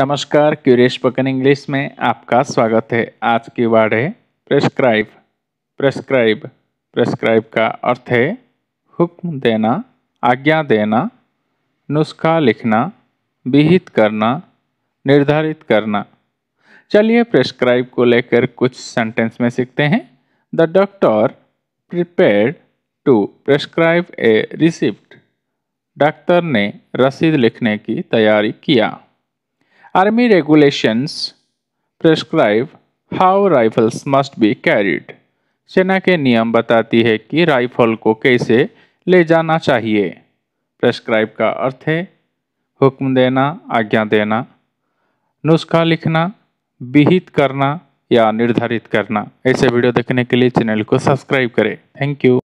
नमस्कार curious spoken English में आपका स्वागत है आज की वर्ड है प्रेस्क्राइब प्रेस्क्राइब प्रेस्क्राइब का अर्थ है हुक्म देना आज्ञा देना नुस्खा लिखना विहित करना निर्धारित करना चलिए प्रेस्क्राइब को लेकर कुछ सेंटेंस में सीखते हैं the doctor prepare to prescribe a receipt doctor ने रसीद लिखने की तैयारी किया Army regulations prescribe how rifles must be carried. सेना के नियम बताती है कि राइफल को कैसे ले जाना चाहिए प्रेस्क्राइब का अर्थ है हुक्म देना आज्ञा देना नुस्खा लिखना विहित करना या निर्धारित करना ऐसे वीडियो देखने के लिए चैनल को सब्सक्राइब करें थैंक यू